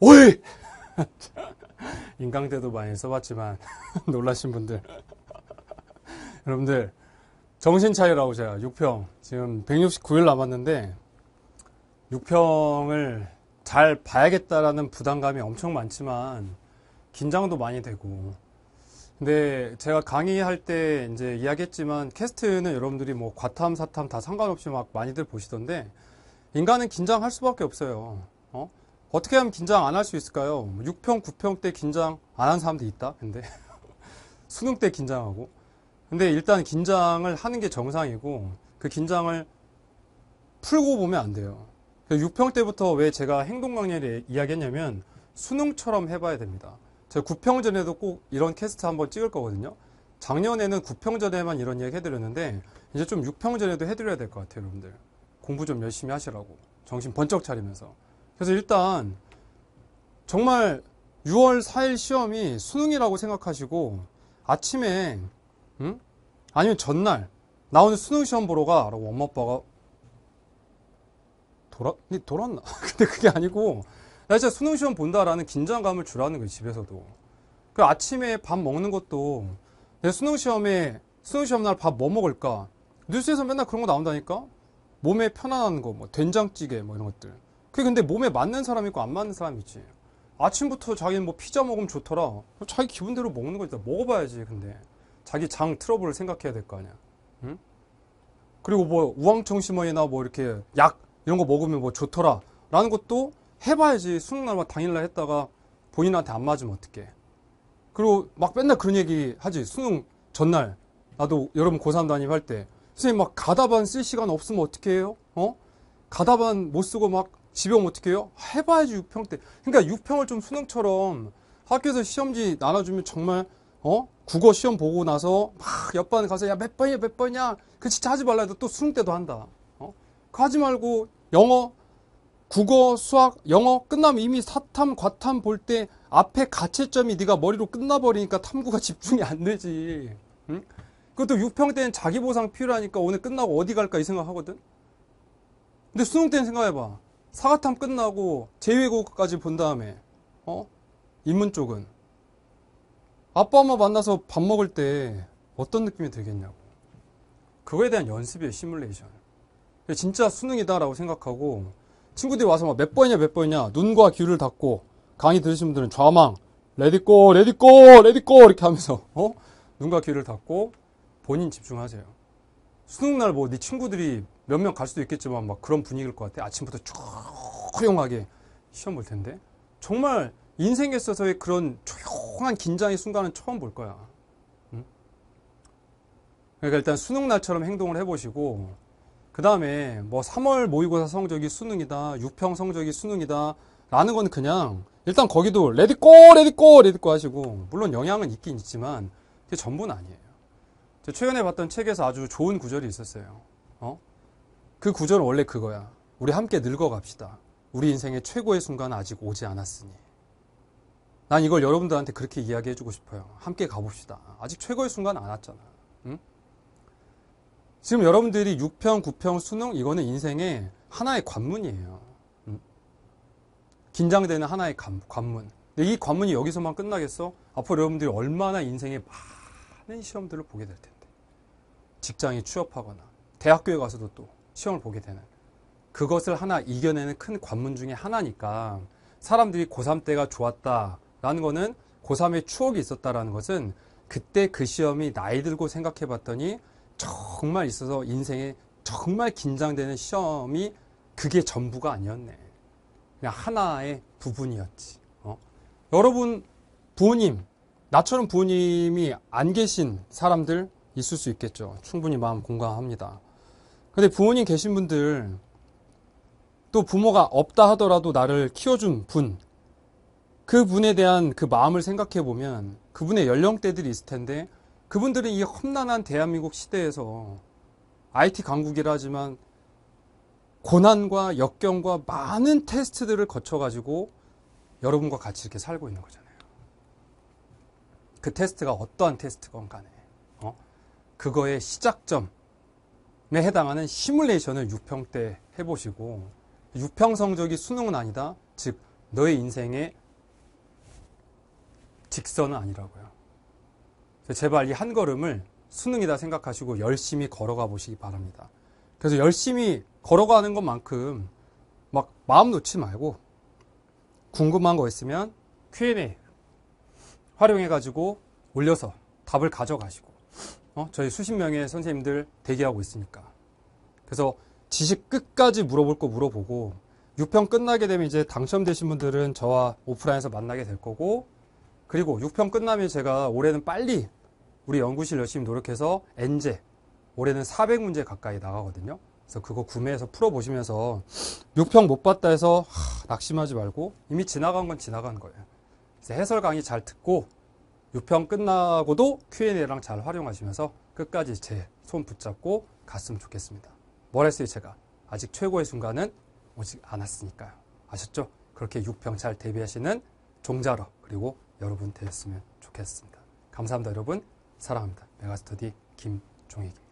오이! 인강대도 많이 써봤지만 놀라신 분들 여러분들 정신 차이라고 제가 6평 지금 169일 남았는데 6평을 잘 봐야겠다라는 부담감이 엄청 많지만 긴장도 많이 되고 근데 제가 강의할 때 이제 이야기했지만 캐스트는 여러분들이 뭐 과탐 사탐 다 상관없이 막 많이들 보시던데 인간은 긴장할 수밖에 없어요 어? 어떻게 하면 긴장 안 할 수 있을까요? 6평, 뭐 9평 때 긴장 안 한 사람도 있다. 근데 수능 때 긴장하고. 근데 일단 긴장을 하는 게 정상이고 그 긴장을 풀고 보면 안 돼요. 6평 그 때부터 왜 제가 행동 강의를 이야기했냐면 수능처럼 해봐야 됩니다. 제가 9평 전에도 꼭 이런 캐스트 한번 찍을 거거든요. 작년에는 9평 전에만 이런 이야기 해드렸는데 이제 좀 6평 전에도 해드려야 될 것 같아요, 여러분들. 공부 좀 열심히 하시라고. 정신 번쩍 차리면서. 그래서 일단 정말 6월 4일 시험이 수능이라고 생각하시고 아침에 응? 아니면 전날 나오는 수능 시험 보러 가라고 엄마 아빠가 돌아 니 돌았나? 근데 그게 아니고 나 진짜 수능 시험 본다라는 긴장감을 주라는 거예요 집에서도. 그 아침에 밥 먹는 것도 내 수능 시험에 수능 시험 날 밥 뭐 먹을까? 뉴스에서 맨날 그런 거 나온다니까. 몸에 편안한 거, 뭐 된장찌개 뭐 이런 것들. 그게 근데 몸에 맞는 사람 이 있고 안 맞는 사람 이 있지. 아침부터 자기는 뭐 피자 먹으면 좋더라. 자기 기분대로 먹는 거지. 먹어봐야지, 근데. 자기 장 트러블을 생각해야 될 거 아니야. 응? 그리고 뭐 우황청 심원이나 뭐 이렇게 약 이런 거 먹으면 뭐 좋더라. 라는 것도 해봐야지. 수능날 막 당일날 했다가 본인한테 안 맞으면 어떡해. 그리고 막 맨날 그런 얘기 하지. 수능 전날. 나도 여러분 고3 담임할 때. 선생님 막 가다반 쓸 시간 없으면 어떡 해요? 어? 가다반 못 쓰고 막 집에 오면 어떻게 해요? 해봐야지 6평 때. 그러니까 6평을 좀 수능처럼 학교에서 시험지 나눠주면 정말 어? 국어 시험 보고 나서 막 옆반 가서 야 몇 번이야 몇 번이야 그 진짜 하지 말라 해도 또 수능 때도 한다. 어? 그 하지 말고 영어 국어, 수학, 영어 끝나면 이미 사탐, 과탐 볼 때 앞에 가채점이 네가 머리로 끝나버리니까 탐구가 집중이 안 되지. 응? 그것도 6평 때는 자기 보상 필요하니까 오늘 끝나고 어디 갈까 이 생각하거든. 근데 수능 때는 생각해봐. 사과탐 끝나고 제외고까지 본 다음에 어? 입문 쪽은 아빠 엄마 만나서 밥 먹을 때 어떤 느낌이 들겠냐고 그거에 대한 연습이에요 시뮬레이션 진짜 수능이다 라고 생각하고 친구들이 와서 막 몇 번이냐 몇 번이냐 눈과 귀를 닫고 강의 들으신 분들은 좌망 레디꼬 레디꼬 레디꼬 이렇게 하면서 어? 눈과 귀를 닫고 본인 집중하세요 수능날 뭐 네 친구들이 몇명갈 수도 있겠지만 막 그런 분위기일 것 같아. 아침부터 조용하게 시험 볼 텐데. 정말 인생에 있어서의 그런 조용한 긴장의 순간은 처음 볼 거야. 응? 그러니까 일단 수능 날처럼 행동을 해보시고, 그 다음에 뭐 3월 모의고사 성적이 수능이다, 6평 성적이 수능이다, 라는 건 그냥 일단 거기도 레디꼬, 레디꼬, 레디꼬 하시고, 물론 영향은 있긴 있지만, 그게 전부는 아니에요. 최근에 봤던 책에서 아주 좋은 구절이 있었어요. 어? 그 구절은 원래 그거야. 우리 함께 늙어갑시다. 우리 인생의 최고의 순간 은 아직 오지 않았으니. 난 이걸 여러분들한테 그렇게 이야기해주고 싶어요. 함께 가봅시다. 아직 최고의 순간 은안 왔잖아. 응? 지금 여러분들이 6평, 9평, 수능 이거는 인생의 하나의 관문이에요. 응? 긴장되는 하나의 관, 관문. 근데 이 관문이 여기서만 끝나겠어? 앞으로 여러분들이 얼마나 인생의 많은 시험들을 보게 될 텐데. 직장에 취업하거나 대학교에 가서도 또 시험을 보게 되는 그것을 하나 이겨내는 큰 관문 중의 하나니까 사람들이 고3 때가 좋았다라는 거는 고3의 추억이 있었다라는 것은 그때 그 시험이 나이 들고 생각해 봤더니 정말 있어서 인생에 정말 긴장되는 시험이 그게 전부가 아니었네. 그냥 하나의 부분이었지. 어? 여러분, 부모님, 나처럼 부모님이 안 계신 사람들 있을 수 있겠죠. 충분히 마음 공감합니다. 근데 부모님 계신 분들 또 부모가 없다 하더라도 나를 키워준 분, 그 분에 대한 그 마음을 생각해 보면 그분의 연령대들이 있을 텐데 그분들은 이 험난한 대한민국 시대에서 IT 강국이라 하지만 고난과 역경과 많은 테스트들을 거쳐가지고 여러분과 같이 이렇게 살고 있는 거잖아요. 그 테스트가 어떠한 테스트건 간에 어? 그거의 시작점, 해당하는 시뮬레이션을 6평 때 해보시고 6평 성적이 수능은 아니다 즉 너의 인생의 직선은 아니라고요 제발 이 한 걸음을 수능이다 생각하시고 열심히 걸어가 보시기 바랍니다 그래서 열심히 걸어가는 것만큼 막 마음 놓지 말고 궁금한 거 있으면 Q&A 활용해가지고 올려서 답을 가져가시고 어? 저희 수십 명의 선생님들 대기하고 있으니까. 그래서 지식 끝까지 물어볼 거 물어보고 6편 끝나게 되면 이제 당첨되신 분들은 저와 오프라인에서 만나게 될 거고 그리고 6편 끝나면 제가 올해는 빨리 우리 연구실 열심히 노력해서 엔제 올해는 400문제 가까이 나가거든요. 그래서 그거 구매해서 풀어보시면서 6평 못 봤다 해서 하, 낙심하지 말고 이미 지나간 건 지나간 거예요. 해설 강의 잘 듣고 6평 끝나고도 Q&A랑 잘 활용하시면서 끝까지 제 손 붙잡고 갔으면 좋겠습니다. 뭘 했어요 제가? 아직 최고의 순간은 오직 않았으니까요. 아셨죠? 그렇게 6평 잘 대비하시는 종자로 그리고 여러분 되었으면 좋겠습니다. 감사합니다 여러분. 사랑합니다. 메가스터디 김종익입니다.